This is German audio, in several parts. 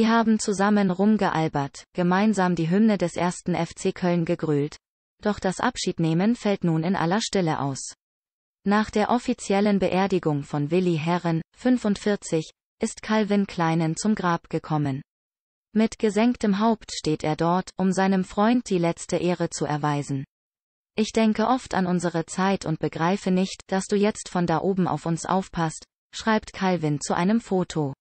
Sie haben zusammen rumgealbert, gemeinsam die Hymne des ersten FC Köln gegrölt. Doch das Abschiednehmen fällt nun in aller Stille aus. Nach der offiziellen Beerdigung von Willi Herren, 45, ist Calvin Kleinen zum Grab gekommen. Mit gesenktem Haupt steht er dort, um seinem Freund die letzte Ehre zu erweisen. Ich denke oft an unsere Zeit und begreife nicht, dass du jetzt von da oben auf uns aufpasst, schreibt Calvin zu einem Foto.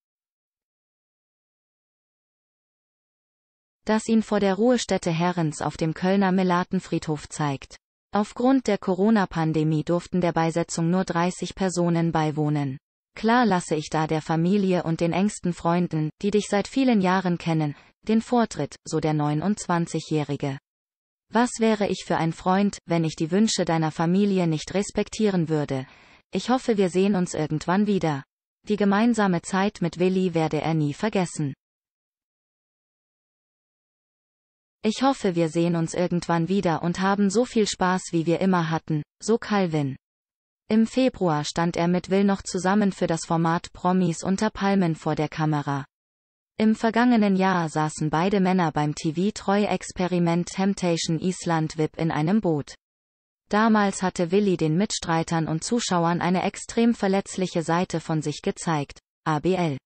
das ihn vor der Ruhestätte Herrens auf dem Kölner Melatenfriedhof zeigt. Aufgrund der Corona-Pandemie durften der Beisetzung nur 30 Personen beiwohnen. Klar lasse ich da der Familie und den engsten Freunden, die dich seit vielen Jahren kennen, den Vortritt, so der 29-Jährige. Was wäre ich für ein Freund, wenn ich die Wünsche deiner Familie nicht respektieren würde? Ich hoffe, wir sehen uns irgendwann wieder. Die gemeinsame Zeit mit Willi werde er nie vergessen. Ich hoffe, wir sehen uns irgendwann wieder und haben so viel Spaß, wie wir immer hatten, so Calvin. Im Februar stand er mit Will noch zusammen für das Format Promis unter Palmen vor der Kamera. Im vergangenen Jahr saßen beide Männer beim TV-Treu-Experiment Temptation Island VIP in einem Boot. Damals hatte Willi den Mitstreitern und Zuschauern eine extrem verletzliche Seite von sich gezeigt, ABL.